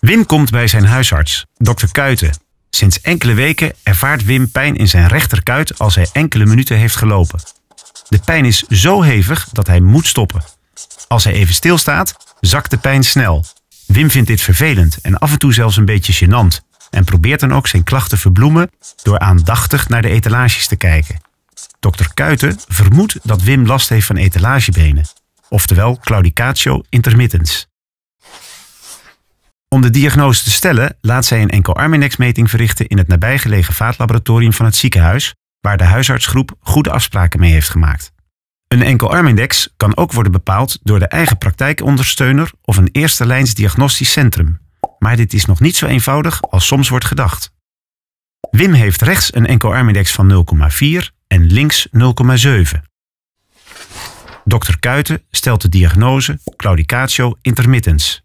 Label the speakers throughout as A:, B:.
A: Wim komt bij zijn huisarts, dokter Kuiten. Sinds enkele weken ervaart Wim pijn in zijn rechterkuit als hij enkele minuten heeft gelopen. De pijn is zo hevig dat hij moet stoppen. Als hij even stilstaat, zakt de pijn snel. Wim vindt dit vervelend en af en toe zelfs een beetje gênant en probeert dan ook zijn klachten verbloemen door aandachtig naar de etalages te kijken. Dokter Kuiten vermoedt dat Wim last heeft van etalagebenen, oftewel claudicatio intermittens. Om de diagnose te stellen laat zij een enkel arminex-meting verrichten in het nabijgelegen vaatlaboratorium van het ziekenhuis, waar de huisartsgroep goede afspraken mee heeft gemaakt. Een enkel armindex kan ook worden bepaald door de eigen praktijkondersteuner of een eerste lijns diagnostisch centrum. Maar dit is nog niet zo eenvoudig als soms wordt gedacht. Wim heeft rechts een enkel van 0,4 en links 0,7. Dr. Kuiten stelt de diagnose claudicatio intermittens.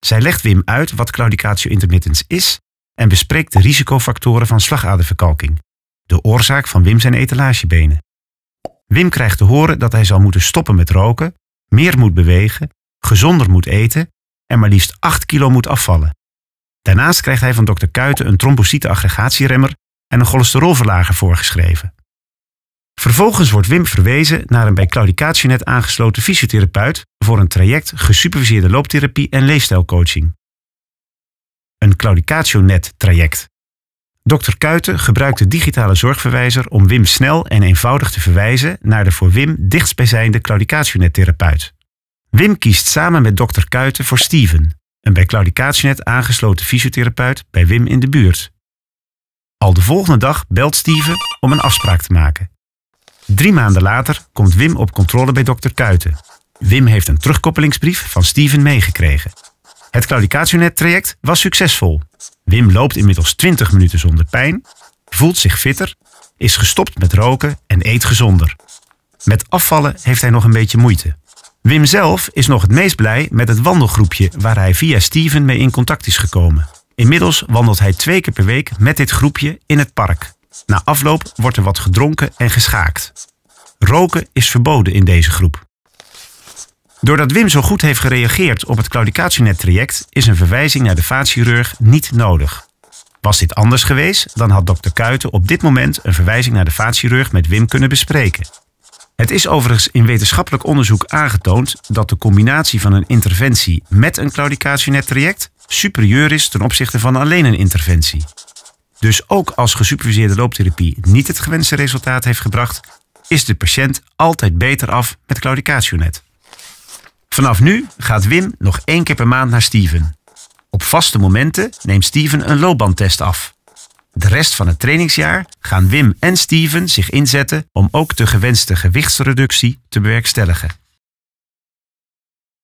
A: Zij legt Wim uit wat claudicatio intermittens is en bespreekt de risicofactoren van slagaderverkalking, de oorzaak van Wim zijn etalagebenen. Wim krijgt te horen dat hij zal moeten stoppen met roken, meer moet bewegen, gezonder moet eten en maar liefst 8 kilo moet afvallen. Daarnaast krijgt hij van dokter Kuiten een trombocyteaggregatieremmer en een cholesterolverlager voorgeschreven. Vervolgens wordt Wim verwezen naar een bij Claudicatienet aangesloten fysiotherapeut voor een traject gesuperviseerde looptherapie en leefstijlcoaching. Een Claudicationet traject. Dr. Kuiten gebruikt de digitale zorgverwijzer om Wim snel en eenvoudig te verwijzen naar de voor Wim dichtstbijzijnde Claudicationet therapeut. Wim kiest samen met dokter Kuiten voor Steven, een bij Claudicationet aangesloten fysiotherapeut bij Wim in de buurt. Al de volgende dag belt Steven om een afspraak te maken. Drie maanden later komt Wim op controle bij dokter Kuiten. Wim heeft een terugkoppelingsbrief van Steven meegekregen. Het net traject was succesvol. Wim loopt inmiddels 20 minuten zonder pijn, voelt zich fitter, is gestopt met roken en eet gezonder. Met afvallen heeft hij nog een beetje moeite. Wim zelf is nog het meest blij met het wandelgroepje waar hij via Steven mee in contact is gekomen. Inmiddels wandelt hij twee keer per week met dit groepje in het park. Na afloop wordt er wat gedronken en geschaakt. Roken is verboden in deze groep. Doordat Wim zo goed heeft gereageerd op het claudicatienet-traject, is een verwijzing naar de vaatchirurg niet nodig. Was dit anders geweest, dan had dokter Kuiten op dit moment een verwijzing naar de vaatchirurg met Wim kunnen bespreken. Het is overigens in wetenschappelijk onderzoek aangetoond dat de combinatie van een interventie met een claudicatienet-traject superieur is ten opzichte van alleen een interventie. Dus ook als gesuperviseerde looptherapie niet het gewenste resultaat heeft gebracht, is de patiënt altijd beter af met claudicationet. Vanaf nu gaat Wim nog één keer per maand naar Steven. Op vaste momenten neemt Steven een loopbandtest af. De rest van het trainingsjaar gaan Wim en Steven zich inzetten om ook de gewenste gewichtsreductie te bewerkstelligen.